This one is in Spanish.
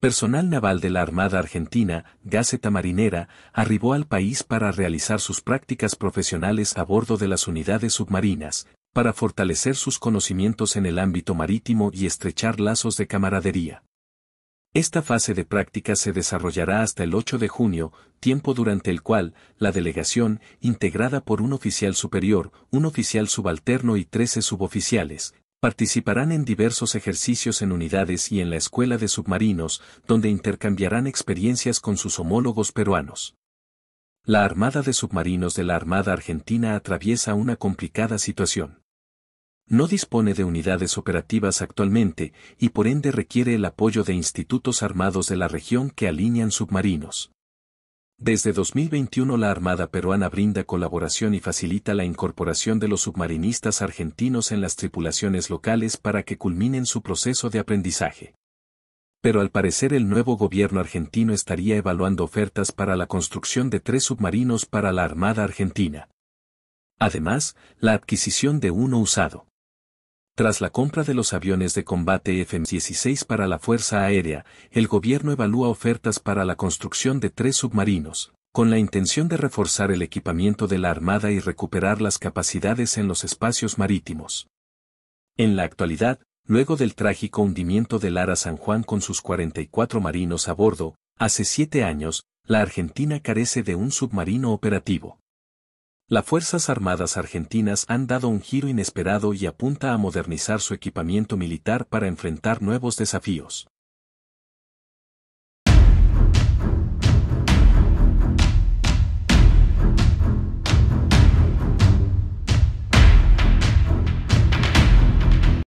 Personal naval de la Armada Argentina, Gaceta Marinera, arribó al país para realizar sus prácticas profesionales a bordo de las unidades submarinas, para fortalecer sus conocimientos en el ámbito marítimo y estrechar lazos de camaradería. Esta fase de prácticas se desarrollará hasta el 8 de junio, tiempo durante el cual la delegación, integrada por un oficial superior, un oficial subalterno y trece suboficiales, Participarán en diversos ejercicios en unidades y en la Escuela de Submarinos, donde intercambiarán experiencias con sus homólogos peruanos. La Armada de Submarinos de la Armada Argentina atraviesa una complicada situación. No dispone de unidades operativas actualmente y por ende requiere el apoyo de institutos armados de la región que alinean submarinos. Desde 2021 la Armada peruana brinda colaboración y facilita la incorporación de los submarinistas argentinos en las tripulaciones locales para que culminen su proceso de aprendizaje. Pero al parecer el nuevo gobierno argentino estaría evaluando ofertas para la construcción de tres submarinos para la Armada Argentina. Además, la adquisición de uno usado. Tras la compra de los aviones de combate F-16 para la Fuerza Aérea, el gobierno evalúa ofertas para la construcción de tres submarinos, con la intención de reforzar el equipamiento de la Armada y recuperar las capacidades en los espacios marítimos. En la actualidad, luego del trágico hundimiento del Ara San Juan con sus 44 marinos a bordo, hace siete años, la Argentina carece de un submarino operativo. Las Fuerzas Armadas Argentinas han dado un giro inesperado y apunta a modernizar su equipamiento militar para enfrentar nuevos desafíos.